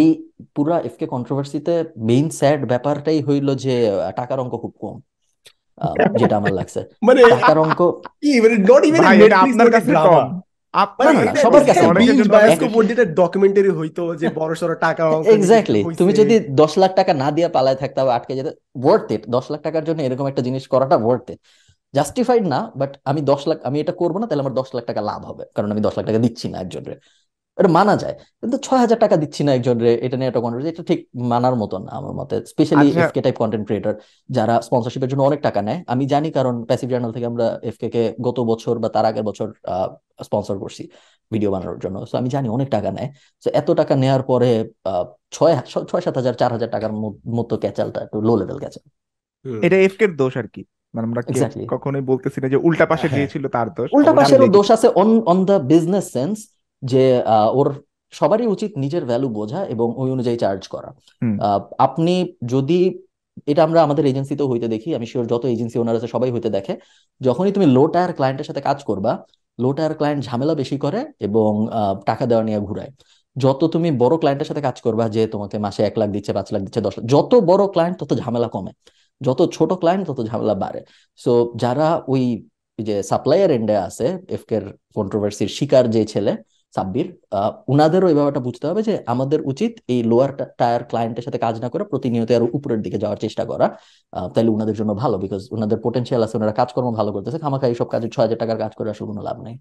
এই পুরা এফকে কন্ট্রোভার্সিতে main sad ব্যাপারটাই হইল যে টাকার অঙ্ক খুব কম যেটা আমার লাগছে মানে টাকার অঙ্ক মানে আপনার কাছে মানে হইতো বড় সড়ো টাকা এক্স্যাক্টলি তুমি যদি দশ লাখ টাকা না দিয়ে পালায় থাকতে আটকে যেতে ওয়ার্থ ইট দশ লাখ টাকার জন্য এরকম একটা জিনিস করাটা ওয়ার্থ ইট জাস্টিফাইড না বাট আমি দশ লাখ আমি এটা করবো না তাহলে আমার দশ লাখ টাকা লাভ হবে কারণ আমি দশ লাখ টাকা দিচ্ছি না একজনের এটা মানা যায় কিন্তু ছয় হাজার টাকা দিচ্ছি না একজন রে এটা নিয়ে একটা কন্টেন্ট এটা ঠিক মানার মতো না আমার মতে স্পেশালি এফকে টাইপ কন্টেন্ট ক্রিয়েটার যারা স্পন্সরশিপের জন্য অনেক টাকা নেয় আমি জানি কারণ প্যাসিভ জার্নাল থেকে আমরা এফকে কে গত বছর বা তার আগের বছর স্পন্সর করছি ভিডিও বানানোর জন্য সো আমি জানি অনেক টাকা নেয় সো এত টাকা নেওয়ার পরে ছয় ছয় সাত হাজার চার হাজার টাকার মতো ক্যাচালটা একটু লো লেভেল ক্যাচাল এটা এফকের দোষ আর কি মানে আমরা কখনোই বলতেছি না যে উল্টা পাশে গিয়েছিল হ্যাঁ। তার দোষ উল্টা পাশের দোষ আছে on on the business sense যে ওর সবারই উচিত নিজের ভ্যালু বোঝা এবং ওই অনুযায়ী চার্জ করা আপনি যদি এটা আমরা আমাদের এজেন্সিতেও হইতে দেখি আমি শিওর যত এজেন্সি ওনার আছে সবাই হইতে দেখে যখনই তুমি লো টায়ার ক্লায়েন্টের সাথে কাজ করবা লো টায়ার ক্লায়েন্ট ঝামেলা বেশি করে এবং টাকা দেওয়া নিয়ে ঘুরায় যত তুমি বড় ক্লায়েন্টের সাথে কাজ করবা যে তোমাকে মাসে এক লাখ দিচ্ছে পাঁচ লাখ দিচ্ছে দশ লাখ যত বড় ক্লায়েন্ট তত ঝামেলা কমে যত ছোট ক্লায়েন্ট তত ঝামেলা বাড়ে সো যারা ওই যে সাপ্লাইয়ার এন্ডে আছে এফকের কন্ট্রোভার্সির শিকার যে ছেলে সাব্বির উনাদেরও এই ব্যাপারটা বুঝতে হবে যে আমাদের উচিত এই লোয়ার টায়ার ক্লায়েন্টের সাথে কাজ না করে প্রতিনিয়ত আরো উপরের দিকে যাওয়ার চেষ্টা করা তাহলে উনাদের জন্য ভালো বিকজ উনাদের পোটেন্সিয়াল আছে ওনারা কাজকর্ম ভালো করতেছে খামাখা এইসব কাজে ছয় হাজার টাকার কাজ করে আসলে কোনো লাভ নেই